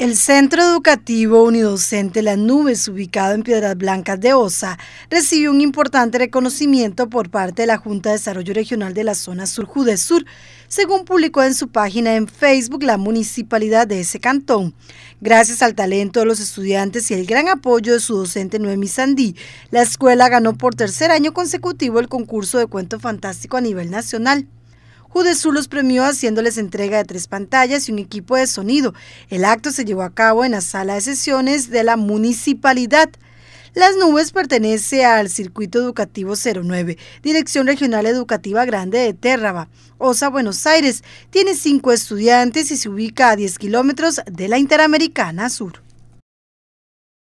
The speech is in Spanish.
El Centro Educativo Unidocente Las Nubes, ubicado en Piedras Blancas de Osa, recibió un importante reconocimiento por parte de la Junta de Desarrollo Regional de la Zona Sur sur según publicó en su página en Facebook la municipalidad de ese cantón. Gracias al talento de los estudiantes y el gran apoyo de su docente Noemi Sandí, la escuela ganó por tercer año consecutivo el concurso de cuento fantástico a nivel nacional. Judesur los premió haciéndoles entrega de tres pantallas y un equipo de sonido. El acto se llevó a cabo en la sala de sesiones de la municipalidad. Las Nubes pertenece al Circuito Educativo 09, Dirección Regional Educativa Grande de Térraba, Osa, Buenos Aires. Tiene cinco estudiantes y se ubica a 10 kilómetros de la Interamericana Sur.